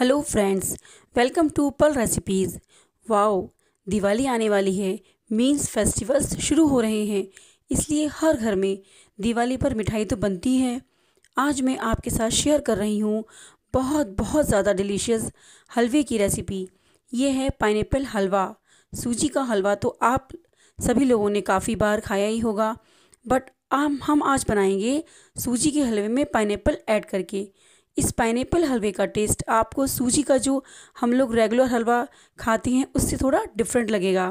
hello friends welcome to Pal recipes wow Diwali आने वाली है मीन्स फेस्टिवल्स शुरू हो रहे हैं इसलिए हर घर में दिवाली पर मिठाई तो बनती है आज मैं आपके साथ शेयर कर रही हूँ बहुत बहुत ज़्यादा डिलीशियस हलवे की रेसिपी ये है पाइन हलवा सूजी का हलवा तो आप सभी लोगों ने काफ़ी बार खाया ही होगा बट हम आज बनाएंगे सूजी के हलवे में पाइनएप्पल ऐड करके इस पाइनएप्पल हलवे का टेस्ट आपको सूजी का जो हम लोग रेगुलर हलवा खाते हैं उससे थोड़ा डिफरेंट लगेगा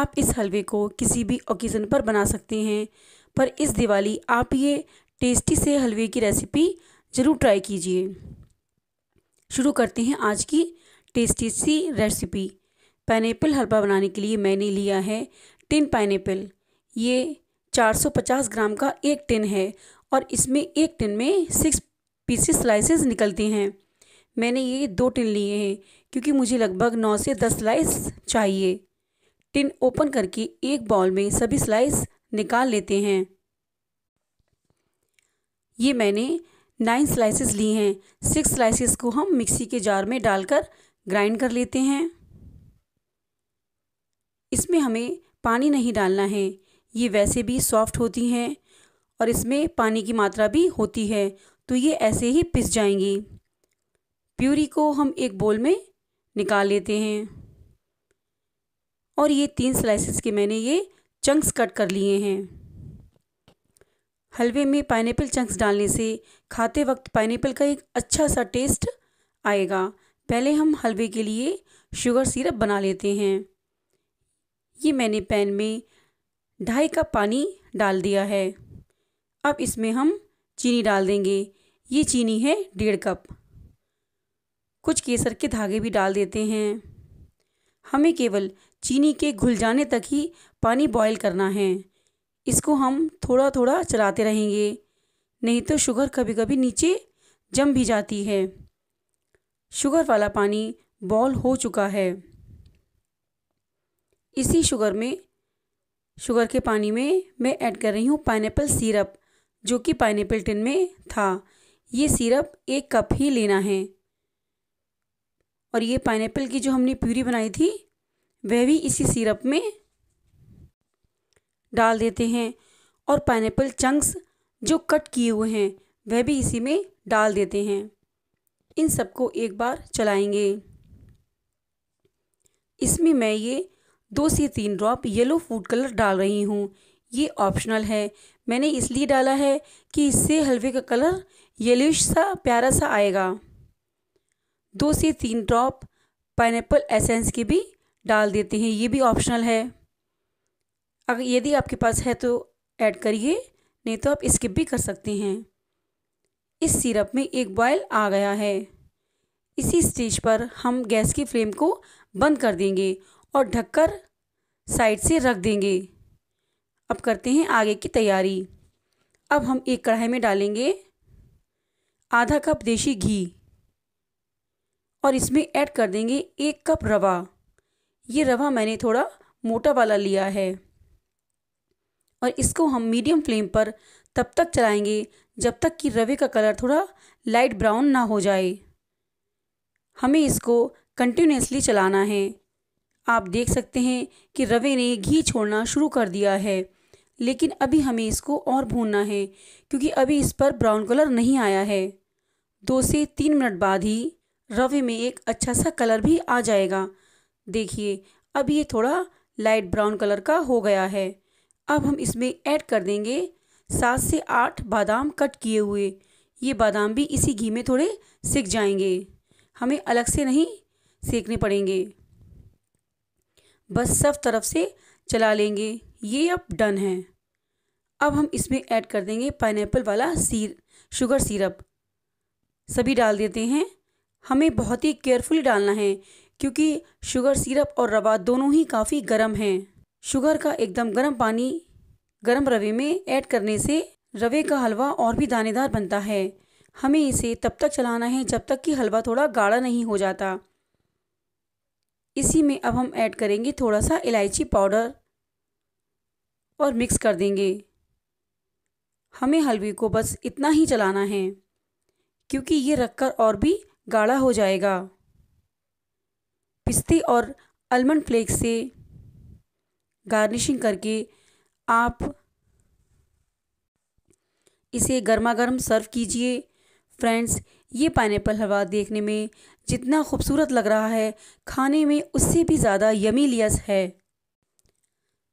आप इस हलवे को किसी भी ओकेज़न पर बना सकते हैं पर इस दिवाली आप ये टेस्टी से हलवे की रेसिपी ज़रूर ट्राई कीजिए शुरू करते हैं आज की टेस्टी सी रेसिपी पाइनएप्पल हलवा बनाने के लिए मैंने लिया है टिन पाइनएप्पल ये 450 ग्राम का एक टिन है और इसमें एक टिन में सिक्स पीसी स्लाइसेस निकलते हैं मैंने ये दो टिन लिए हैं क्योंकि मुझे लगभग नौ से दस स्लाइस चाहिए टिन ओपन करके एक बाउल में सभी स्लाइस निकाल लेते हैं ये मैंने नाइन स्लाइसेस ली हैं सिक्स स्लाइसेस को हम मिक्सी के जार में डालकर ग्राइंड कर लेते हैं इसमें हमें पानी नहीं डालना है ये वैसे भी सॉफ्ट होती हैं और इसमें पानी की मात्रा भी होती है तो ये ऐसे ही पिस जाएंगी प्यूरी को हम एक बोल में निकाल लेते हैं और ये तीन स्लाइसेस के मैंने ये चंक्स कट कर लिए हैं हलवे में पाइनएप्पल चंक्स डालने से खाते वक्त पाइनएप्पल का एक अच्छा सा टेस्ट आएगा पहले हम हलवे के लिए शुगर सिरप बना लेते हैं ये मैंने पैन में ढाई कप पानी डाल दिया है अब इसमें हम चीनी डाल देंगे ये चीनी है डेढ़ कप कुछ केसर के धागे भी डाल देते हैं हमें केवल चीनी के घुल जाने तक ही पानी बॉईल करना है इसको हम थोड़ा थोड़ा चलाते रहेंगे नहीं तो शुगर कभी कभी नीचे जम भी जाती है शुगर वाला पानी बॉल हो चुका है इसी शुगर में शुगर के पानी में मैं ऐड कर रही हूँ पाइनएप्पल सिरप जो कि पाइनएप्पल टिन में था ये सिरप एक कप ही लेना है और ये पाइनएप्पल की जो हमने प्यूरी बनाई थी वह भी इसी सिरप में डाल देते हैं और पाइनएप्पल चंक्स जो कट किए हुए हैं वह भी इसी में डाल देते हैं इन सबको एक बार चलाएंगे इसमें मैं ये दो से तीन ड्रॉप येलो फूड कलर डाल रही हूँ ये ऑप्शनल है मैंने इसलिए डाला है कि इससे हलवे का कलर येलिश सा प्यारा सा आएगा दो से तीन ड्रॉप पाइनएप्पल एसेंस की भी डाल देते हैं ये भी ऑप्शनल है अगर यदि आपके पास है तो ऐड करिए नहीं तो आप स्किप भी कर सकते हैं इस सिरप में एक बॉयल आ गया है इसी स्टेज पर हम गैस की फ्लेम को बंद कर देंगे और ढककर साइड से रख देंगे अब करते हैं आगे की तैयारी अब हम एक कढ़ाई में डालेंगे आधा कप देशी घी और इसमें ऐड कर देंगे एक कप रवा ये रवा मैंने थोड़ा मोटा वाला लिया है और इसको हम मीडियम फ्लेम पर तब तक चलाएंगे जब तक कि रवे का कलर थोड़ा लाइट ब्राउन ना हो जाए हमें इसको कंटिन्यूसली चलाना है आप देख सकते हैं कि रवे ने घी छोड़ना शुरू कर दिया है लेकिन अभी हमें इसको और भूनना है क्योंकि अभी इस पर ब्राउन कलर नहीं आया है दो से तीन मिनट बाद ही रवे में एक अच्छा सा कलर भी आ जाएगा देखिए अब ये थोड़ा लाइट ब्राउन कलर का हो गया है अब हम इसमें ऐड कर देंगे सात से आठ बादाम कट किए हुए ये बादाम भी इसी घी में थोड़े सिक जाएंगे हमें अलग से नहीं सेकने पड़ेंगे बस सब तरफ से चला लेंगे ये अब डन है अब हम इसमें ऐड कर देंगे पाइनएप्पल वाला सीर शुगर सिरप सभी डाल देते हैं हमें बहुत ही केयरफुली डालना है क्योंकि शुगर सिरप और रवा दोनों ही काफ़ी गर्म हैं शुगर का एकदम गर्म पानी गर्म रवे में ऐड करने से रवे का हलवा और भी दानेदार बनता है हमें इसे तब तक चलाना है जब तक कि हलवा थोड़ा गाढ़ा नहीं हो जाता इसी में अब हम ऐड करेंगे थोड़ा सा इलायची पाउडर और मिक्स कर देंगे हमें हलवे को बस इतना ही चलाना है क्योंकि ये रखकर और भी गाढ़ा हो जाएगा पिस्ते और आलमंड फ्लेक्स से गार्निशिंग करके आप इसे गर्मा गर्म सर्व कीजिए फ्रेंड्स ये पाइनएप्पल हलवा देखने में जितना खूबसूरत लग रहा है खाने में उससे भी ज़्यादा यमी लियस है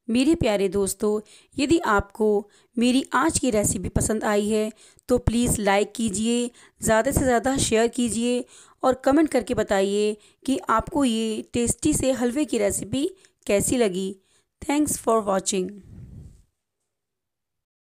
मेरे प्यारे दोस्तों यदि आपको मेरी आज की रेसिपी पसंद आई है तो प्लीज़ लाइक कीजिए ज़्यादा से ज़्यादा शेयर कीजिए और कमेंट करके बताइए कि आपको ये टेस्टी से हलवे की रेसिपी कैसी लगी थैंक्स फॉर वॉचिंग